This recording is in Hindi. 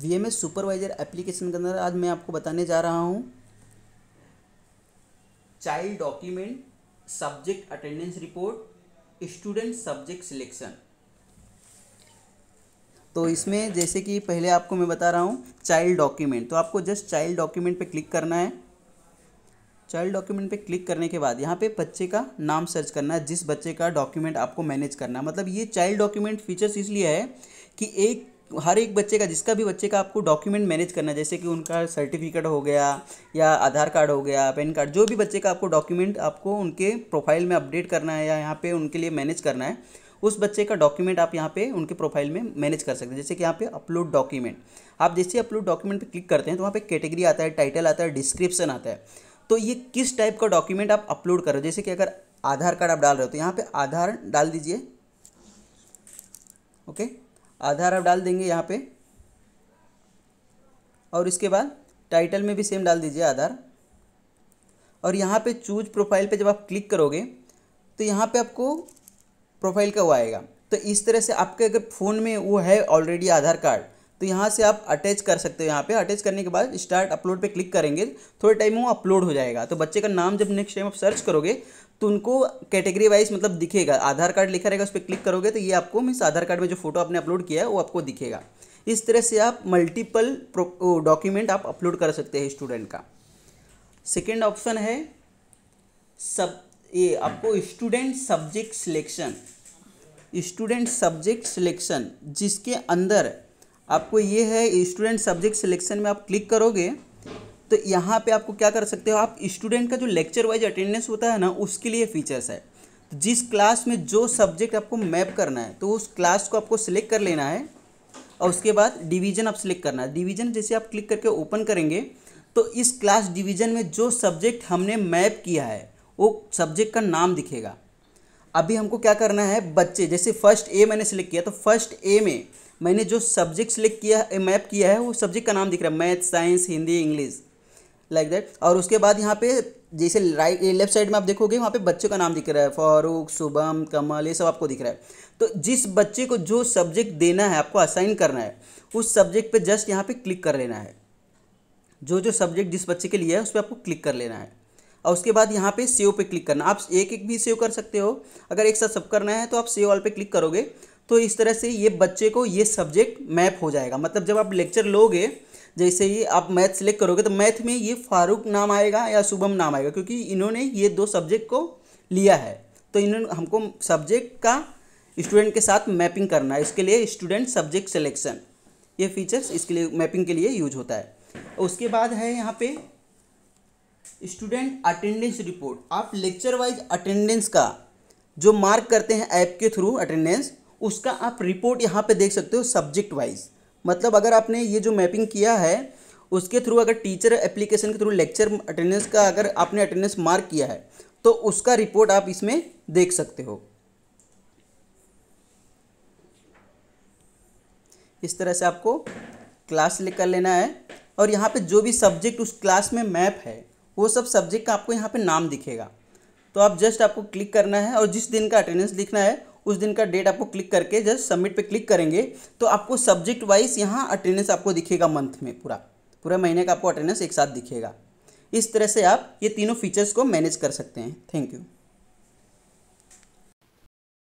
We M S supervisor application के अंदर आज मैं आपको बताने जा रहा हूँ child document subject attendance report student subject selection तो इसमें जैसे कि पहले आपको मैं बता रहा हूँ चाइल्ड डॉक्यूमेंट तो आपको जस्ट चाइल्ड डॉक्यूमेंट पे क्लिक करना है चाइल्ड डॉक्यूमेंट पे क्लिक करने के बाद यहाँ पे बच्चे का नाम सर्च करना है जिस बच्चे का डॉक्यूमेंट आपको मैनेज करना है मतलब ये चाइल्ड डॉक्यूमेंट फीचर्स इसलिए है कि एक हर एक बच्चे का जिसका भी बच्चे का आपको डॉक्यूमेंट मैनेज करना है जैसे कि उनका सर्टिफिकेट हो गया या आधार कार्ड हो गया पैन कार्ड जो भी बच्चे का आपको डॉक्यूमेंट आपको उनके प्रोफाइल में अपडेट करना है या यहाँ पे उनके लिए मैनेज करना है उस बच्चे का डॉक्यूमेंट आप यहाँ पे उनके प्रोफाइल में मैनेज कर सकते हैं जैसे कि यहाँ पे अपलोड डॉक्यूमेंट आप जैसे अपलोड डॉक्यूमेंट पे क्लिक करते हैं तो वहाँ पे कैटेगरी आता है टाइटल आता है डिस्क्रिप्शन आता है तो ये किस टाइप का डॉक्यूमेंट आप अपलोड कर रहे हो जैसे कि अगर आधार कार्ड आप डाल रहे हो तो यहाँ पर आधार डाल दीजिए ओके okay? आधार आप डाल देंगे यहाँ पे और इसके बाद टाइटल में भी सेम डाल दीजिए आधार और यहाँ पे चूज प्रोफाइल पे जब आप क्लिक करोगे तो यहाँ पे आपको प्रोफाइल का वो आएगा तो इस तरह से आपके अगर फ़ोन में वो है ऑलरेडी आधार कार्ड तो यहाँ से आप अटैच कर सकते हो यहाँ पे अटैच करने के बाद स्टार्ट अपलोड पे क्लिक करेंगे थोड़े टाइम में वो अपलोड हो जाएगा तो बच्चे का नाम जब नेक्स्ट टाइम आप सर्च करोगे तो उनको कैटेगरी वाइज मतलब दिखेगा आधार कार्ड लिखा रहेगा उस पर क्लिक करोगे तो ये आपको मीन्स आधार कार्ड में जो फोटो आपने अपलोड किया है वो आपको दिखेगा इस तरह से आप मल्टीपल डॉक्यूमेंट आप अपलोड कर सकते हैं स्टूडेंट का सेकेंड ऑप्शन है सब ये आपको student subject selection student subject selection जिसके अंदर आपको ये है स्टूडेंट सब्जेक्ट सिलेक्शन में आप क्लिक करोगे तो यहाँ पे आपको क्या कर सकते हो आप स्टूडेंट का जो लेक्चर वाइज अटेंडेंस होता है ना उसके लिए फीचर्स है तो जिस क्लास में जो सब्जेक्ट आपको मैप करना है तो उस क्लास को आपको सिलेक्ट कर लेना है और उसके बाद डिवीजन आप सिलेक्ट करना है डिवीजन जैसे आप क्लिक करके ओपन करेंगे तो इस क्लास डिवीजन में जो सब्जेक्ट हमने मैप किया है वो सब्जेक्ट का नाम दिखेगा अभी हमको क्या करना है बच्चे जैसे फर्स्ट ए मैंने सिलेक्ट किया तो फर्स्ट ए में मैंने जो सब्जेक्ट सेलेक्ट किया है मैप किया है वो सब्जेक्ट का नाम दिख रहा है math science Hindi English like that और उसके बाद यहाँ पे जैसे राइट लेफ्ट साइड में आप देखोगे वहाँ पे बच्चों का नाम दिख रहा है फारूक शुभम कमल ये सब आपको दिख रहा है तो जिस बच्चे को जो सब्जेक्ट देना है आपको असाइन करना है उस सब्जेक्ट पे जस्ट यहाँ पे क्लिक कर लेना है जो जो सब्जेक्ट जिस बच्चे के लिए है उस पर आपको क्लिक कर लेना है और उसके बाद यहाँ पे सेव पे क्लिक करना आप एक एक भी सेव कर सकते हो अगर एक साथ सब करना है तो आप सेव ऑल पे क्लिक करोगे तो इस तरह से ये बच्चे को ये सब्जेक्ट मैप हो जाएगा मतलब जब आप लेक्चर लोगे जैसे ही आप मैथ सेलेक्ट करोगे तो मैथ में ये फारूक नाम आएगा या शुभम नाम आएगा क्योंकि इन्होंने ये दो सब्जेक्ट को लिया है तो इन्होंने हमको सब्जेक्ट का स्टूडेंट के साथ मैपिंग करना है इसके लिए स्टूडेंट सब्जेक्ट सिलेक्शन ये फीचर्स इसके लिए मैपिंग के लिए यूज होता है उसके बाद है यहाँ पे स्टूडेंट अटेंडेंस रिपोर्ट आप लेक्चर वाइज अटेंडेंस का जो मार्क करते हैं ऐप के थ्रू अटेंडेंस उसका आप रिपोर्ट यहाँ पे देख सकते हो सब्जेक्ट वाइज मतलब अगर आपने ये जो मैपिंग किया है उसके थ्रू अगर टीचर एप्लीकेशन के थ्रू लेक्चर अटेंडेंस का अगर आपने अटेंडेंस मार्क किया है तो उसका रिपोर्ट आप इसमें देख सकते हो इस तरह से आपको क्लास कर लेना है और यहाँ पे जो भी सब्जेक्ट उस क्लास में मैप है वो सब सब्जेक्ट का आपको यहाँ पे नाम दिखेगा तो आप जस्ट आपको क्लिक करना है और जिस दिन का अटेंडेंस लिखना है उस दिन का डेट आपको क्लिक करके जस्ट सबमिट पे क्लिक करेंगे तो आपको सब्जेक्ट वाइज यहाँ अटेंडेंस आपको दिखेगा मंथ में पूरा पूरा महीने का आपको अटेंडेंस एक साथ दिखेगा इस तरह से आप ये तीनों फीचर्स को मैनेज कर सकते हैं थैंक यू